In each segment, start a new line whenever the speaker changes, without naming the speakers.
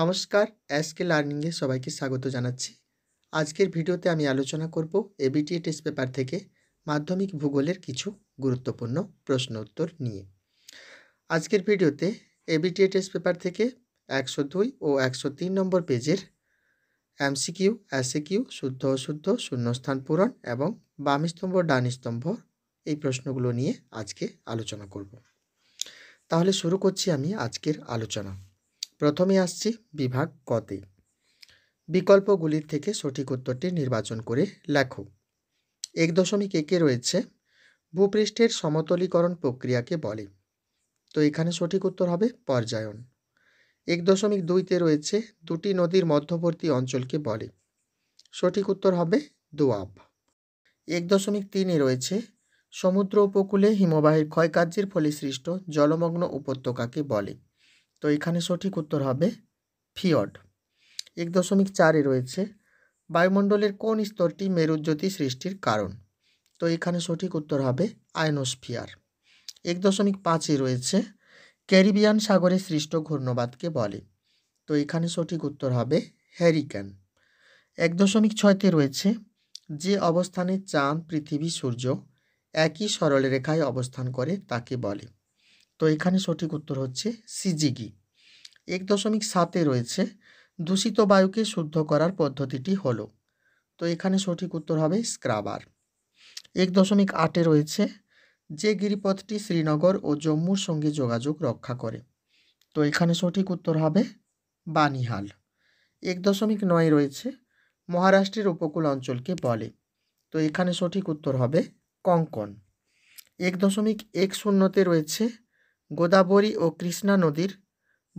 নমস্কার অ্যাসকে লার্নিংয়ে সবাইকে স্বাগত জানাচ্ছি আজকের ভিডিওতে আমি আলোচনা করব এবিটিএ টেস্ট পেপার থেকে মাধ্যমিক ভূগোলের কিছু গুরুত্বপূর্ণ প্রশ্ন উত্তর নিয়ে আজকের ভিডিওতে এবিটিএ টেস্ট পেপার থেকে একশো দুই ও একশো তিন নম্বর পেজের এমসিকিউ অ্যাসিকিউ শুদ্ধ অশুদ্ধ শূন্যস্থান পূরণ এবং বাম স্তম্ভ ডান স্তম্ভ এই প্রশ্নগুলো নিয়ে আজকে আলোচনা করব তাহলে শুরু করছি আমি আজকের আলোচনা প্রথমে আসছি বিভাগ কতে বিকল্পগুলির থেকে সঠিক উত্তরটি নির্বাচন করে লেখো এক দশমিক একে রয়েছে ভূপৃষ্ঠের সমতলীকরণ প্রক্রিয়াকে বলে তো এখানে সঠিক উত্তর হবে পর্যায়ন এক দশমিক দুইতে রয়েছে দুটি নদীর মধ্যবর্তী অঞ্চলকে বলে সঠিক উত্তর হবে দোয়াব এক দশমিক তিনে রয়েছে সমুদ্র উপকূলে হিমবাহের ক্ষয়কার্যের ফলে সৃষ্ট জলমগ্ন উপত্যকাকে বলে তো এখানে সঠিক উত্তর হবে ফিয়ড এক দশমিক চারে রয়েছে বায়ুমণ্ডলের কোন স্তরটি মেরুজ্যোতি সৃষ্টির কারণ তো এখানে সঠিক উত্তর হবে আয়নোস্ফিয়ার এক দশমিক পাঁচে রয়েছে ক্যারিবিয়ান সাগরে সৃষ্ট ঘূর্ণবাদকে বলে তো এখানে সঠিক উত্তর হবে হ্যারিক্যান এক দশমিক ছয়তে রয়েছে যে অবস্থানে চাঁদ পৃথিবী সূর্য একই সরলরেখায় অবস্থান করে তাকে বলে তো এখানে সঠিক উত্তর হচ্ছে সিজিগি এক দশমিক সাতে রয়েছে দূষিত বায়ুকে শুদ্ধ করার পদ্ধতিটি হলো তো এখানে সঠিক উত্তর হবে স্ক্রাবার এক দশমিক আটে রয়েছে যে গিরিপথটি শ্রীনগর ও জম্মুর সঙ্গে যোগাযোগ রক্ষা করে তো এখানে সঠিক উত্তর হবে বানিহাল এক দশমিক নয় রয়েছে মহারাষ্ট্রের উপকূল অঞ্চলকে বলে তো এখানে সঠিক উত্তর হবে কঙ্কন এক দশমিক এক শূন্যতে রয়েছে গোদাবরী ও কৃষ্ণা নদীর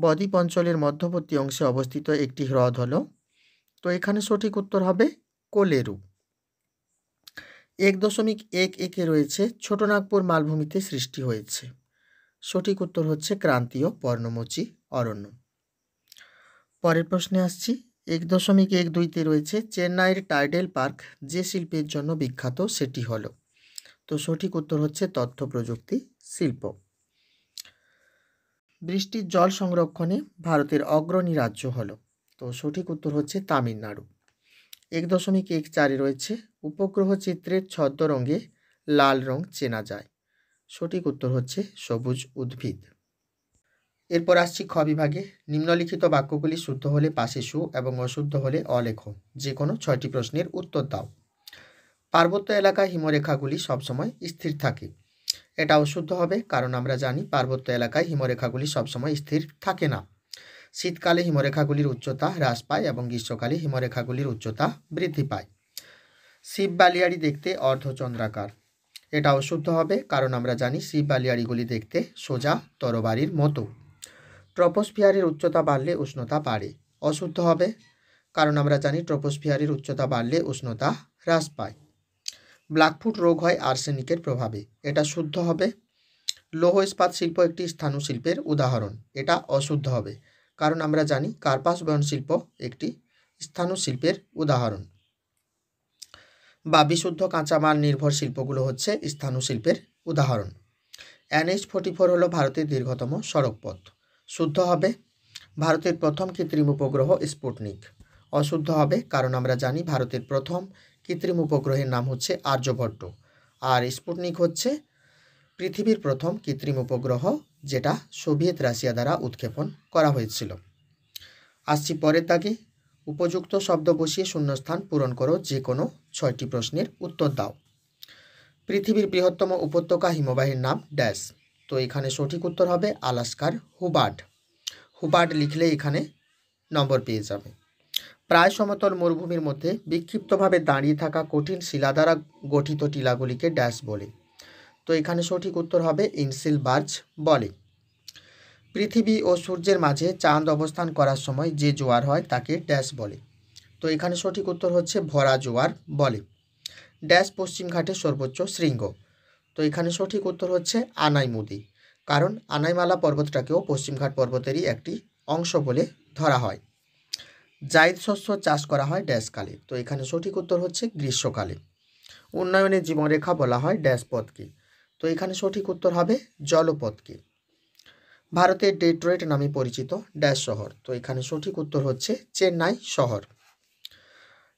বদ্বীপ অঞ্চলের মধ্যবর্তী অংশে অবস্থিত একটি হ্রদ হল তো এখানে সঠিক উত্তর হবে কোলেরু এক দশমিক এক একে রয়েছে ছোটনাগপুর মালভূমিতে সৃষ্টি হয়েছে সঠিক উত্তর হচ্ছে ক্রান্তীয় পর্ণমোচী অরণ্য পরের প্রশ্নে আসছি এক দশমিক এক দুইতে রয়েছে চেন্নাইয়ের টাইডেল পার্ক যে শিল্পের জন্য বিখ্যাত সেটি হল তো সঠিক উত্তর হচ্ছে তথ্য প্রযুক্তি শিল্প বৃষ্টির জল সংরক্ষণে ভারতের অগ্রণী রাজ্য হলো তো সঠিক উত্তর হচ্ছে তামিলনাড়ু এক দশমিক এক চারে রয়েছে উপগ্রহ চিত্রের ছদ্ম রঙে লাল রং চেনা যায় সঠিক উত্তর হচ্ছে সবুজ উদ্ভিদ এরপর আসছি খ বিভাগে নিম্নলিখিত বাক্যগুলি শুদ্ধ হলে পাশে সু এবং অশুদ্ধ হলে অলেখ যে কোনো ছয়টি প্রশ্নের উত্তর দাও পার্বত্য এলাকায় হিমরেখাগুলি সবসময় স্থির থাকে এটা অশুদ্ধ হবে কারণ আমরা জানি পার্বত্য এলাকায় হিমরেখাগুলি সবসময় স্থির থাকে না শীতকালে হিমরেখাগুলির উচ্চতা হ্রাস পায় এবং গ্রীষ্মকালে হিমরেখাগুলির উচ্চতা বৃদ্ধি পায় শিব বালিয়াড়ি দেখতে অর্ধচন্দ্রাকার এটা অশুদ্ধ হবে কারণ আমরা জানি শিব বালিয়াড়িগুলি দেখতে সোজা তরবারির মতো ট্রপোস্ফিয়ারের উচ্চতা বাড়লে উষ্ণতা বাড়ে অশুদ্ধ হবে কারণ আমরা জানি ট্রপোস্ফিয়ারের উচ্চতা বাড়লে উষ্ণতা হ্রাস পায় ব্ল্যাকফুট রোগ হয় আর্সেনিকের প্রভাবে এটা শুদ্ধ হবে লৌহ ইস্পাত শিল্প একটি স্থানু শিল্পের উদাহরণ এটা অশুদ্ধ হবে কারণ আমরা জানি কার্পাস বয়ন শিল্প একটি স্থানু শিল্পের উদাহরণ বা বিশুদ্ধ কাঁচামাল নির্ভর শিল্পগুলো হচ্ছে স্থানু শিল্পের উদাহরণ এনএইচ ফোর্টি ফোর হল ভারতের দীর্ঘতম সড়কপথ শুদ্ধ হবে ভারতের প্রথম কৃত্রিম উপগ্রহ স্পুটনিক অশুদ্ধ হবে কারণ আমরা জানি ভারতের প্রথম কৃত্রিম উপগ্রহের নাম হচ্ছে আর্যভট্ট আর স্পুটনিক হচ্ছে পৃথিবীর প্রথম কৃত্রিম উপগ্রহ যেটা সোভিয়েত রাশিয়া দ্বারা উৎক্ষেপণ করা হয়েছিল আসছি পরের দাগে উপযুক্ত শব্দ বসিয়ে শূন্যস্থান পূরণ করো যে কোনো ছয়টি প্রশ্নের উত্তর দাও পৃথিবীর বৃহত্তম উপত্যকা হিমবাহের নাম ড্যাশ তো এখানে সঠিক উত্তর হবে আলাস্কার হুবার্ড হুবার্ড লিখলে এখানে নম্বর পেয়ে যাবে প্রায় সমতল মরুভূমির মধ্যে বিক্ষিপ্তভাবে দাঁড়িয়ে থাকা কঠিন শিলা দ্বারা গঠিত টিলাগুলিকে ড্যাশ বলে তো এখানে সঠিক উত্তর হবে ইনসিল বার্জ বলে পৃথিবী ও সূর্যের মাঝে চাঁদ অবস্থান করার সময় যে জোয়ার হয় তাকে ড্যাশ বলে তো এখানে সঠিক উত্তর হচ্ছে ভরা জোয়ার বলে ড্যাশ পশ্চিমঘাটের সর্বোচ্চ শৃঙ্গ তো এখানে সঠিক উত্তর হচ্ছে আনাইমুদি কারণ আনাইমালা পর্বতটাকেও পশ্চিমঘাট পর্বতেরই একটি অংশ বলে ধরা হয় জায়দ শস্য চাষ করা হয় ড্যাশকালে তো এখানে সঠিক উত্তর হচ্ছে গ্রীষ্মকালে উন্নয়নের জীবনরেখা বলা হয় ড্যাশপথকে তো এখানে সঠিক উত্তর হবে জলপথকে ভারতের ডেট্রয়েট নামে পরিচিত ড্যাশ শহর তো এখানে সঠিক উত্তর হচ্ছে চেন্নাই শহর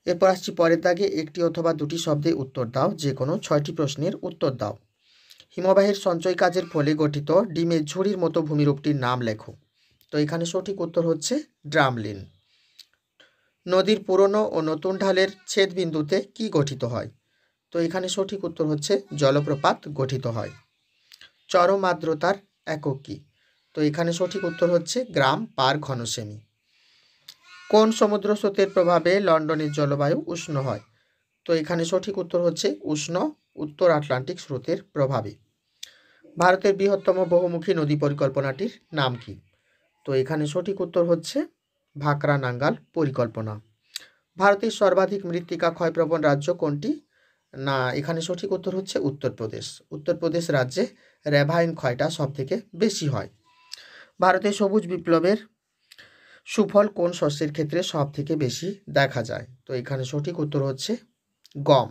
এরপর আসছি পরের দাগে একটি অথবা দুটি শব্দে উত্তর দাও যে কোনো ছয়টি প্রশ্নের উত্তর দাও হিমবাহের সঞ্চয় কাজের ফলে গঠিত ডিমের ঝুড়ির মতো ভূমিরূপটির নাম লেখো তো এখানে সঠিক উত্তর হচ্ছে ড্রামলিন নদীর পুরনো ও নতুন ঢালের ছেদবিন্দুতে কি গঠিত হয় তো এখানে সঠিক উত্তর হচ্ছে জলপ্রপাত গঠিত হয় চরম আর্দ্রতার একক কী তো এখানে সঠিক উত্তর হচ্ছে গ্রাম পার ঘনসেমি কোন সমুদ্র স্রোতের প্রভাবে লন্ডনের জলবায়ু উষ্ণ হয় তো এখানে সঠিক উত্তর হচ্ছে উষ্ণ উত্তর আটলান্টিক স্রোতের প্রভাবে ভারতের বৃহত্তম বহুমুখী নদী পরিকল্পনাটির নাম কি তো এখানে সঠিক উত্তর হচ্ছে ভাকরা নাঙ্গাল পরিকল্পনা ভারতের সর্বাধিক মৃত্তিকা ক্ষয়প্রবণ রাজ্য কোনটি না এখানে সঠিক উত্তর হচ্ছে উত্তরপ্রদেশ উত্তরপ্রদেশ রাজ্যে র্যাভাইন ক্ষয়টা সবথেকে বেশি হয় ভারতে সবুজ বিপ্লবের সুফল কোন শস্যের ক্ষেত্রে সব থেকে বেশি দেখা যায় তো এখানে সঠিক উত্তর হচ্ছে গম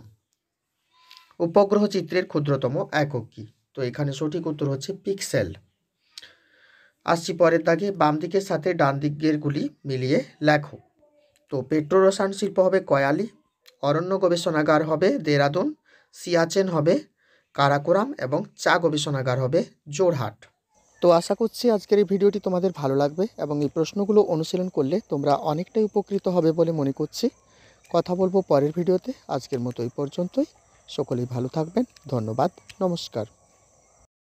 উপগ্রহ চিত্রের ক্ষুদ্রতম একক কী তো এখানে সঠিক উত্তর হচ্ছে পিক্সেল আসছি পরের দাগে বাম দিকের সাথে ডান গুলি মিলিয়ে লেখো তো পেট্রো রসায়ন শিল্প হবে কয়ালি অরণ্য গবেষণাগার হবে দেরাদুন সিয়াচেন হবে কারাকোরাম এবং চা গবেষণাগার হবে জোরহাট তো আশা করছি আজকের এই ভিডিওটি তোমাদের ভালো লাগবে এবং এই প্রশ্নগুলো অনুশীলন করলে তোমরা অনেকটাই উপকৃত হবে বলে মনে করছি কথা বলবো পরের ভিডিওতে আজকের মতো এই পর্যন্তই সকলেই ভালো থাকবেন ধন্যবাদ নমস্কার